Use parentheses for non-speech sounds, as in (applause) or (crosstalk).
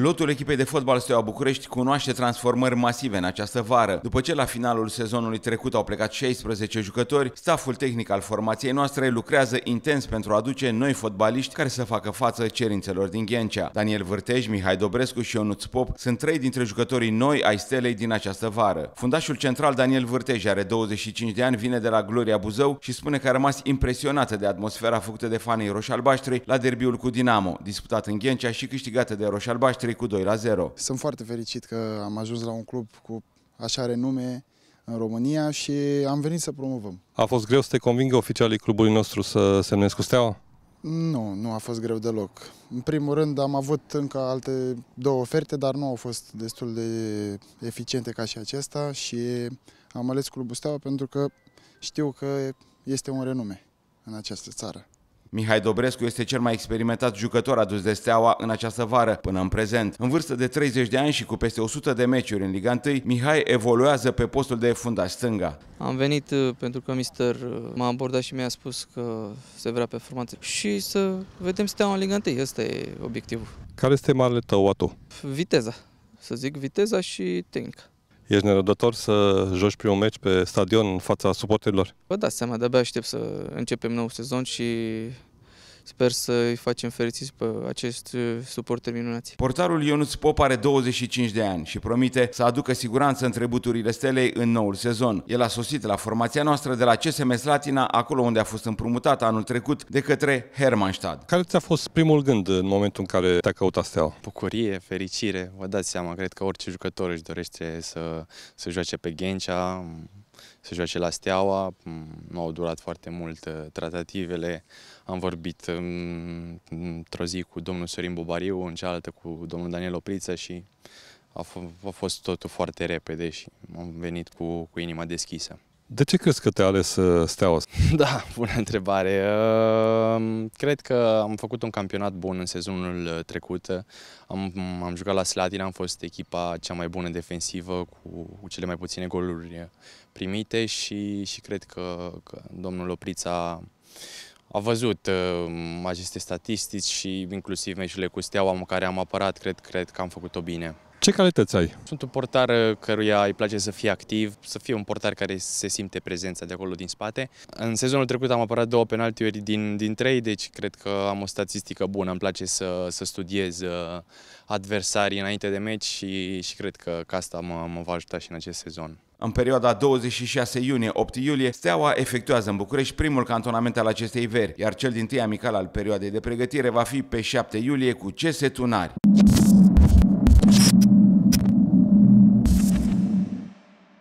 Lotul echipei de fotbal Steaua București cunoaște transformări masive în această vară. După ce la finalul sezonului trecut au plecat 16 jucători, staful tehnic al formației noastre lucrează intens pentru a aduce noi fotbaliști care să facă față cerințelor din Ghencea. Daniel Vârtej, Mihai Dobrescu și Ionuț Pop sunt trei dintre jucătorii noi ai stelei din această vară. Fundașul central Daniel Vârtej are 25 de ani, vine de la Gloria Buzău și spune că a rămas impresionată de atmosfera făcută de fanii roșalbaștri la derbiul cu Dinamo, disputat în Ghencea și câștigată de roșalbaștri Acri cu 2 la 0. Sunt foarte fericit că am ajuns la un club cu așa renume în România și am venit să promovăm. A fost greu să te convingă oficialii clubului nostru să semnezi cu Steaua? Nu, nu a fost greu deloc. În primul rând am avut încă alte două oferte, dar nu au fost destul de eficiente ca și acesta și am ales Clubul Steaua pentru că știu că este un renume în această țară. Mihai Dobrescu este cel mai experimentat jucător adus de Steaua în această vară până în prezent. În vârstă de 30 de ani și cu peste 100 de meciuri în Liga 1, Mihai evoluează pe postul de fundaș stânga. Am venit uh, pentru că mister uh, m-a abordat și mi-a spus că se vrea formație și să vedem Steaua în Liga 1. Ăsta e obiectivul. Care este marele tău atu? Viteza. Să zic viteza și tehnica. Ești nerăbdător să joci primul meci pe stadion în fața suporterilor? Vă dați seama, de-abia aștept să începem nou sezon și Sper să-i facem fericiți pe acest uh, suporter minunat. Portarul Ionuț Pop are 25 de ani și promite să aducă siguranță în trebuturile stelei în noul sezon. El a sosit la formația noastră de la CSM Slatina, acolo unde a fost împrumutat anul trecut de către Hermannstad. Care ți-a fost primul gând în momentul în care te-a căutat steaua? Bucurie, fericire, vă dați seama, cred că orice jucător își dorește să, să joace pe Gencia, să joace la Steaua. Nu au durat foarte mult uh, tratativele. Am vorbit um, într-o zi cu domnul Sorin Bubariu, în cealaltă cu domnul Daniel Opriță și a, a fost totul foarte repede și am venit cu, cu inima deschisă. De ce crezi că te-a ales uh, Steaua? (laughs) Da, bună întrebare. Ehm, cred că am făcut un campionat bun în sezonul uh, trecut. Am, am jucat la Slatina, am fost echipa cea mai bună defensivă cu, cu cele mai puține goluri uh, primite și, și cred că, că domnul Oprița a văzut aceste statistici și inclusiv meciurile cu Steaua în care am apărat, cred, cred că am făcut-o bine. Ce calități ai? Sunt un portar uh, căruia îi place să fie activ, să fie un portar care se simte prezența de acolo din spate. În sezonul trecut am apărat două penaltiuri din, din trei, deci cred că am o statistică bună. Îmi place să, să studiez uh, adversarii înainte de meci și, și cred că, că asta mă, mă va ajuta și în acest sezon. În perioada 26 iunie-8 iulie, Steaua efectuează în București primul cantonament al acestei veri, iar cel din tâi amical al perioadei de pregătire va fi pe 7 iulie cu CS Tunari.